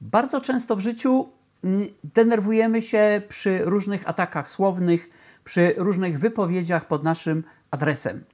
Bardzo często w życiu denerwujemy się przy różnych atakach słownych, przy różnych wypowiedziach pod naszym adresem.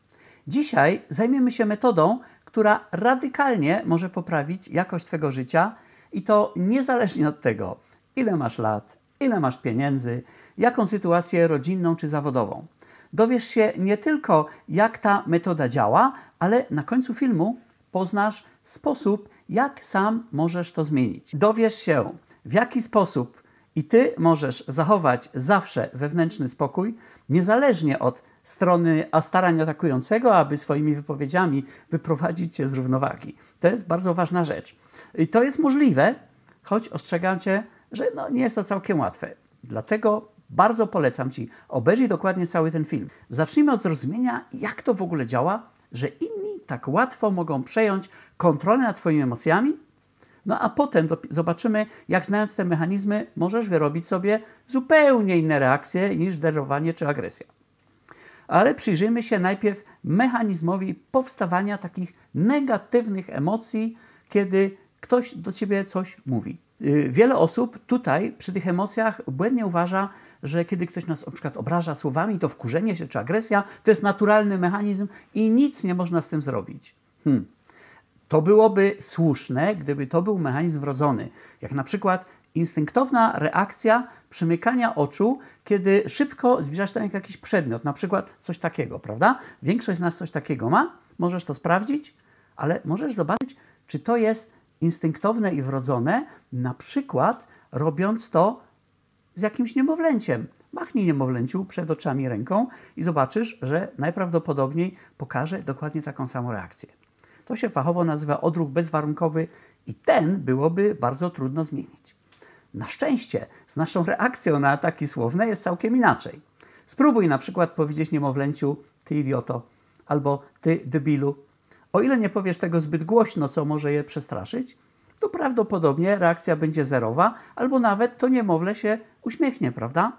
Dzisiaj zajmiemy się metodą, która radykalnie może poprawić jakość Twojego życia i to niezależnie od tego, ile masz lat, ile masz pieniędzy, jaką sytuację rodzinną czy zawodową. Dowiesz się nie tylko, jak ta metoda działa, ale na końcu filmu poznasz sposób, jak sam możesz to zmienić? Dowiesz się, w jaki sposób i ty możesz zachować zawsze wewnętrzny spokój, niezależnie od strony a starań atakującego, aby swoimi wypowiedziami wyprowadzić cię z równowagi. To jest bardzo ważna rzecz. I to jest możliwe, choć ostrzegam cię, że no, nie jest to całkiem łatwe. Dlatego bardzo polecam ci, obejrzyj dokładnie cały ten film. Zacznijmy od zrozumienia, jak to w ogóle działa że inni tak łatwo mogą przejąć kontrolę nad swoimi emocjami? No a potem zobaczymy, jak znając te mechanizmy, możesz wyrobić sobie zupełnie inne reakcje niż zdenerwowanie czy agresja. Ale przyjrzyjmy się najpierw mechanizmowi powstawania takich negatywnych emocji, kiedy ktoś do ciebie coś mówi. Y, wiele osób tutaj przy tych emocjach błędnie uważa, że kiedy ktoś nas na przykład obraża słowami, to wkurzenie się czy agresja to jest naturalny mechanizm i nic nie można z tym zrobić. Hmm. To byłoby słuszne, gdyby to był mechanizm wrodzony, jak na przykład instynktowna reakcja przymykania oczu, kiedy szybko zbliżasz się jakiś przedmiot, na przykład coś takiego, prawda? Większość z nas coś takiego ma, możesz to sprawdzić, ale możesz zobaczyć, czy to jest instynktowne i wrodzone, na przykład robiąc to z jakimś niemowlęciem. Machnij niemowlęciu przed oczami ręką i zobaczysz, że najprawdopodobniej pokaże dokładnie taką samą reakcję. To się fachowo nazywa odruch bezwarunkowy i ten byłoby bardzo trudno zmienić. Na szczęście z naszą reakcją na ataki słowne jest całkiem inaczej. Spróbuj na przykład powiedzieć niemowlęciu ty idioto albo ty debilu o ile nie powiesz tego zbyt głośno, co może je przestraszyć, to prawdopodobnie reakcja będzie zerowa, albo nawet to niemowlę się uśmiechnie, prawda?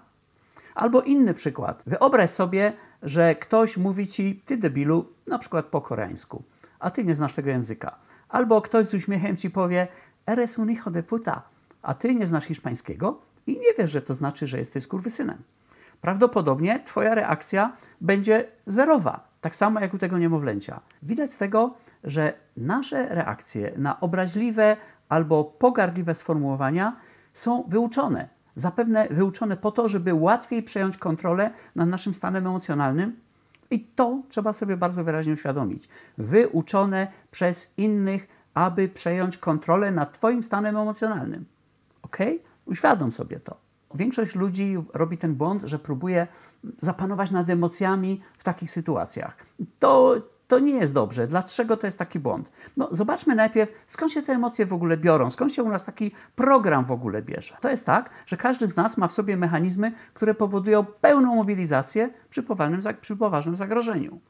Albo inny przykład. Wyobraź sobie, że ktoś mówi ci ty debilu, na przykład po koreańsku, a ty nie znasz tego języka. Albo ktoś z uśmiechem ci powie eres un hijo de puta, a ty nie znasz hiszpańskiego i nie wiesz, że to znaczy, że jesteś synem. Prawdopodobnie twoja reakcja będzie zerowa, tak samo jak u tego niemowlęcia. Widać z tego, że nasze reakcje na obraźliwe albo pogardliwe sformułowania są wyuczone. Zapewne wyuczone po to, żeby łatwiej przejąć kontrolę nad naszym stanem emocjonalnym. I to trzeba sobie bardzo wyraźnie uświadomić. Wyuczone przez innych, aby przejąć kontrolę nad Twoim stanem emocjonalnym. Ok? Uświadom sobie to. Większość ludzi robi ten błąd, że próbuje zapanować nad emocjami w takich sytuacjach. To, to nie jest dobrze. Dlaczego to jest taki błąd? No, zobaczmy najpierw, skąd się te emocje w ogóle biorą, skąd się u nas taki program w ogóle bierze. To jest tak, że każdy z nas ma w sobie mechanizmy, które powodują pełną mobilizację przy poważnym, przy poważnym zagrożeniu.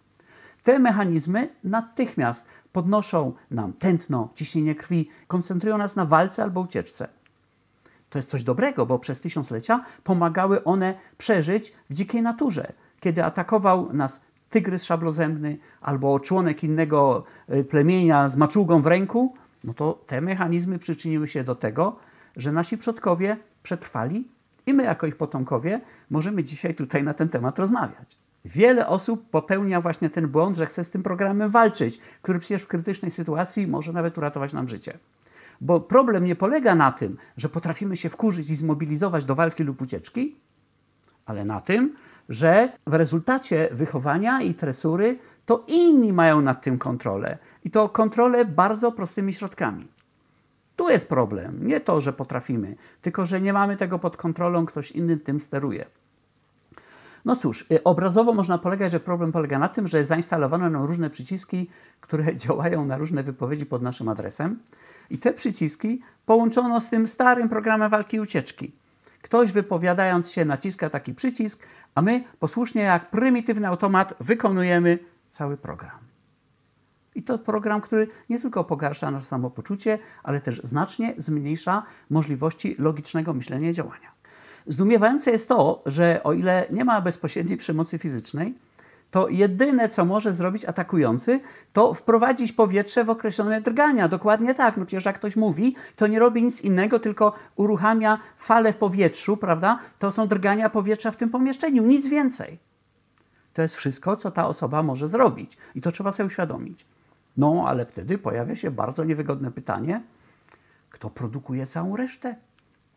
Te mechanizmy natychmiast podnoszą nam tętno, ciśnienie krwi, koncentrują nas na walce albo ucieczce. To jest coś dobrego, bo przez tysiąclecia pomagały one przeżyć w dzikiej naturze. Kiedy atakował nas tygrys szablozębny albo członek innego y, plemienia z maczugą w ręku, no to te mechanizmy przyczyniły się do tego, że nasi przodkowie przetrwali i my, jako ich potomkowie, możemy dzisiaj tutaj na ten temat rozmawiać. Wiele osób popełnia właśnie ten błąd, że chce z tym programem walczyć, który przecież w krytycznej sytuacji może nawet uratować nam życie. Bo problem nie polega na tym, że potrafimy się wkurzyć i zmobilizować do walki lub ucieczki, ale na tym, że w rezultacie wychowania i tresury to inni mają nad tym kontrolę. I to kontrolę bardzo prostymi środkami. Tu jest problem. Nie to, że potrafimy, tylko że nie mamy tego pod kontrolą, ktoś inny tym steruje. No cóż, y, obrazowo można polegać, że problem polega na tym, że zainstalowano nam różne przyciski, które działają na różne wypowiedzi pod naszym adresem. I te przyciski połączono z tym starym programem walki i ucieczki. Ktoś wypowiadając się naciska taki przycisk, a my posłusznie jak prymitywny automat wykonujemy cały program. I to program, który nie tylko pogarsza nasze samopoczucie, ale też znacznie zmniejsza możliwości logicznego myślenia i działania. Zdumiewające jest to, że o ile nie ma bezpośredniej przemocy fizycznej, to jedyne, co może zrobić atakujący, to wprowadzić powietrze w określone drgania. Dokładnie tak. No przecież jak ktoś mówi, to nie robi nic innego, tylko uruchamia fale w powietrzu, prawda? To są drgania powietrza w tym pomieszczeniu, nic więcej. To jest wszystko, co ta osoba może zrobić. I to trzeba sobie uświadomić. No, ale wtedy pojawia się bardzo niewygodne pytanie, kto produkuje całą resztę?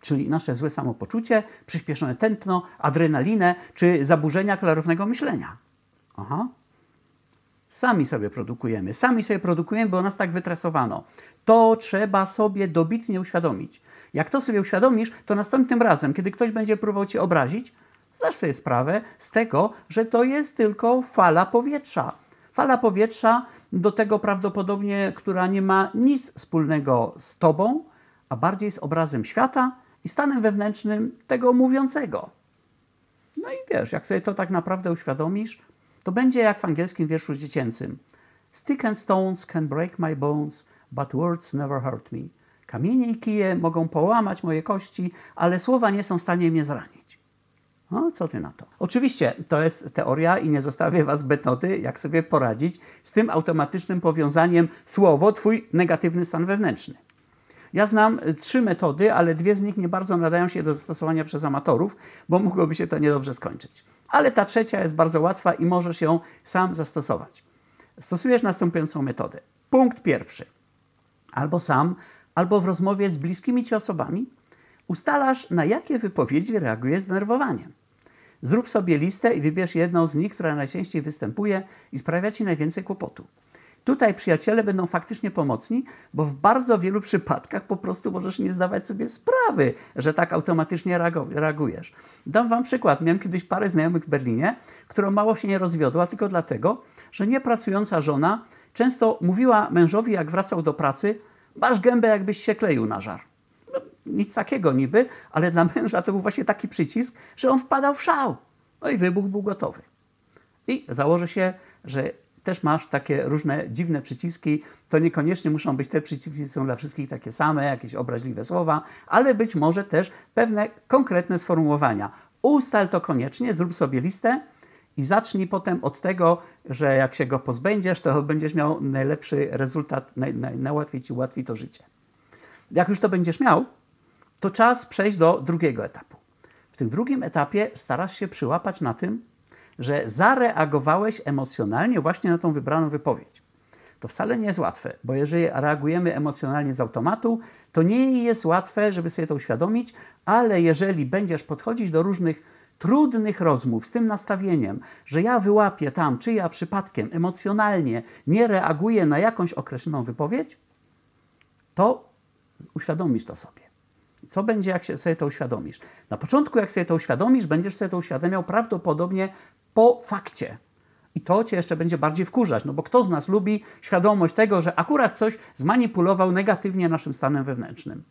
czyli nasze złe samopoczucie, przyspieszone tętno, adrenalinę czy zaburzenia klarownego myślenia. Aha. Sami sobie produkujemy, sami sobie produkujemy, bo nas tak wytresowano. To trzeba sobie dobitnie uświadomić. Jak to sobie uświadomisz, to następnym razem, kiedy ktoś będzie próbował cię obrazić, zdasz sobie sprawę z tego, że to jest tylko fala powietrza. Fala powietrza, do tego prawdopodobnie, która nie ma nic wspólnego z tobą, a bardziej z obrazem świata i stanem wewnętrznym tego mówiącego. No i wiesz, jak sobie to tak naprawdę uświadomisz, to będzie jak w angielskim wierszu dziecięcym. Stick and stones can break my bones, but words never hurt me. Kamienie i kije mogą połamać moje kości, ale słowa nie są w stanie mnie zranić. No, co ty na to? Oczywiście to jest teoria i nie zostawię was betnoty, jak sobie poradzić z tym automatycznym powiązaniem słowo, twój negatywny stan wewnętrzny. Ja znam y, trzy metody, ale dwie z nich nie bardzo nadają się do zastosowania przez amatorów, bo mogłoby się to niedobrze skończyć. Ale ta trzecia jest bardzo łatwa i możesz ją sam zastosować. Stosujesz następującą metodę. Punkt pierwszy. Albo sam, albo w rozmowie z bliskimi ci osobami ustalasz, na jakie wypowiedzi reaguje zdenerwowanie. Zrób sobie listę i wybierz jedną z nich, która najczęściej występuje i sprawia ci najwięcej kłopotu. Tutaj przyjaciele będą faktycznie pomocni, bo w bardzo wielu przypadkach po prostu możesz nie zdawać sobie sprawy, że tak automatycznie reagujesz. Dam Wam przykład. Miałem kiedyś parę znajomych w Berlinie, którą mało się nie rozwiodła tylko dlatego, że niepracująca żona często mówiła mężowi, jak wracał do pracy, masz gębę, jakbyś się kleił na żar. No, nic takiego niby, ale dla męża to był właśnie taki przycisk, że on wpadał w szał. No i wybuch był gotowy. I założę się, że też masz takie różne dziwne przyciski. To niekoniecznie muszą być te przyciski, są dla wszystkich takie same, jakieś obraźliwe słowa, ale być może też pewne konkretne sformułowania. Ustal to koniecznie, zrób sobie listę i zacznij potem od tego, że jak się go pozbędziesz, to będziesz miał najlepszy rezultat, naj, naj, najłatwiej ci ułatwi to życie. Jak już to będziesz miał, to czas przejść do drugiego etapu. W tym drugim etapie starasz się przyłapać na tym, że zareagowałeś emocjonalnie właśnie na tą wybraną wypowiedź. To wcale nie jest łatwe, bo jeżeli reagujemy emocjonalnie z automatu, to nie jest łatwe, żeby sobie to uświadomić, ale jeżeli będziesz podchodzić do różnych trudnych rozmów z tym nastawieniem, że ja wyłapię tam, czy ja przypadkiem emocjonalnie nie reaguję na jakąś określoną wypowiedź, to uświadomisz to sobie. Co będzie, jak się, sobie to uświadomisz? Na początku, jak sobie to uświadomisz, będziesz sobie to uświadamiał prawdopodobnie po fakcie. I to cię jeszcze będzie bardziej wkurzać, no bo kto z nas lubi świadomość tego, że akurat ktoś zmanipulował negatywnie naszym stanem wewnętrznym.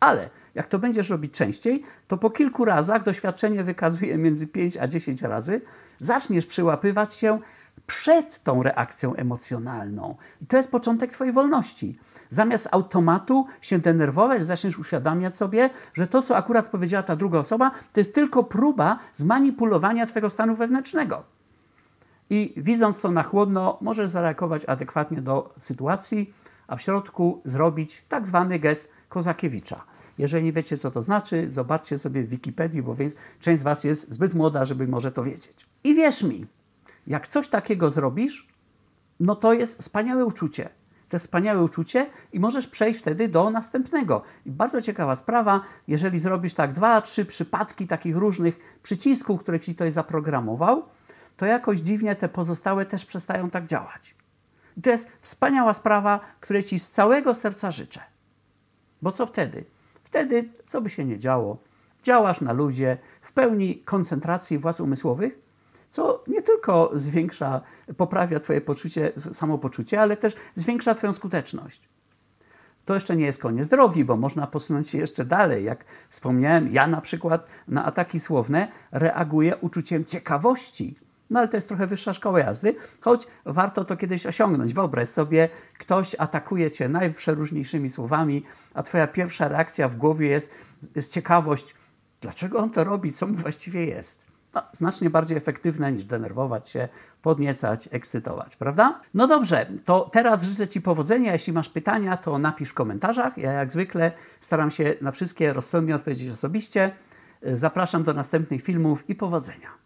Ale jak to będziesz robić częściej, to po kilku razach doświadczenie wykazuje między 5 a 10 razy, zaczniesz przyłapywać się przed tą reakcją emocjonalną. I to jest początek Twojej wolności. Zamiast automatu się denerwować, zaczniesz uświadamiać sobie, że to, co akurat powiedziała ta druga osoba, to jest tylko próba zmanipulowania Twojego stanu wewnętrznego. I widząc to na chłodno, możesz zareagować adekwatnie do sytuacji, a w środku zrobić tak zwany gest Kozakiewicza. Jeżeli nie wiecie, co to znaczy, zobaczcie sobie w Wikipedii, bo więc część z Was jest zbyt młoda, żeby może to wiedzieć. I wierz mi, jak coś takiego zrobisz, no to jest wspaniałe uczucie. To jest wspaniałe uczucie i możesz przejść wtedy do następnego. I bardzo ciekawa sprawa, jeżeli zrobisz tak dwa, trzy przypadki takich różnych przycisków, które ci ktoś zaprogramował, to jakoś dziwnie te pozostałe też przestają tak działać. I to jest wspaniała sprawa, której ci z całego serca życzę. Bo co wtedy? Wtedy, co by się nie działo, działasz na luzie, w pełni koncentracji władz umysłowych, co nie tylko zwiększa, poprawia Twoje poczucie, samopoczucie, ale też zwiększa Twoją skuteczność. To jeszcze nie jest koniec drogi, bo można posunąć się jeszcze dalej. Jak wspomniałem, ja na przykład na ataki słowne reaguję uczuciem ciekawości. No ale to jest trochę wyższa szkoła jazdy, choć warto to kiedyś osiągnąć. Wyobraź sobie, ktoś atakuje cię najprzeróżniejszymi słowami, a twoja pierwsza reakcja w głowie jest, jest ciekawość, dlaczego on to robi, co mu właściwie jest no, znacznie bardziej efektywne niż denerwować się, podniecać, ekscytować, prawda? No dobrze, to teraz życzę Ci powodzenia. Jeśli masz pytania, to napisz w komentarzach. Ja jak zwykle staram się na wszystkie rozsądnie odpowiedzieć osobiście. Zapraszam do następnych filmów i powodzenia.